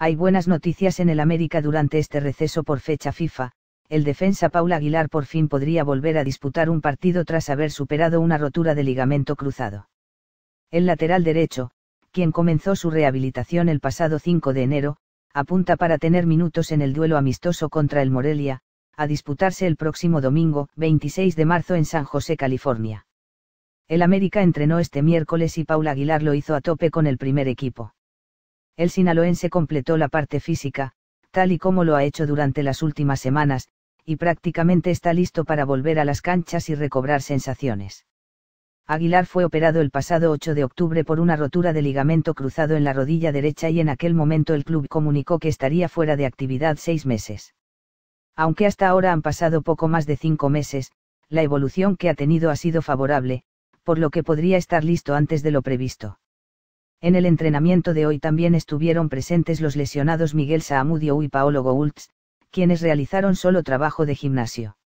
Hay buenas noticias en el América durante este receso por fecha FIFA, el defensa Paul Aguilar por fin podría volver a disputar un partido tras haber superado una rotura de ligamento cruzado. El lateral derecho, quien comenzó su rehabilitación el pasado 5 de enero, apunta para tener minutos en el duelo amistoso contra el Morelia, a disputarse el próximo domingo, 26 de marzo en San José, California. El América entrenó este miércoles y Paul Aguilar lo hizo a tope con el primer equipo el sinaloense completó la parte física, tal y como lo ha hecho durante las últimas semanas, y prácticamente está listo para volver a las canchas y recobrar sensaciones. Aguilar fue operado el pasado 8 de octubre por una rotura de ligamento cruzado en la rodilla derecha y en aquel momento el club comunicó que estaría fuera de actividad seis meses. Aunque hasta ahora han pasado poco más de cinco meses, la evolución que ha tenido ha sido favorable, por lo que podría estar listo antes de lo previsto. En el entrenamiento de hoy también estuvieron presentes los lesionados Miguel Saamudio y Paolo Goults, quienes realizaron solo trabajo de gimnasio.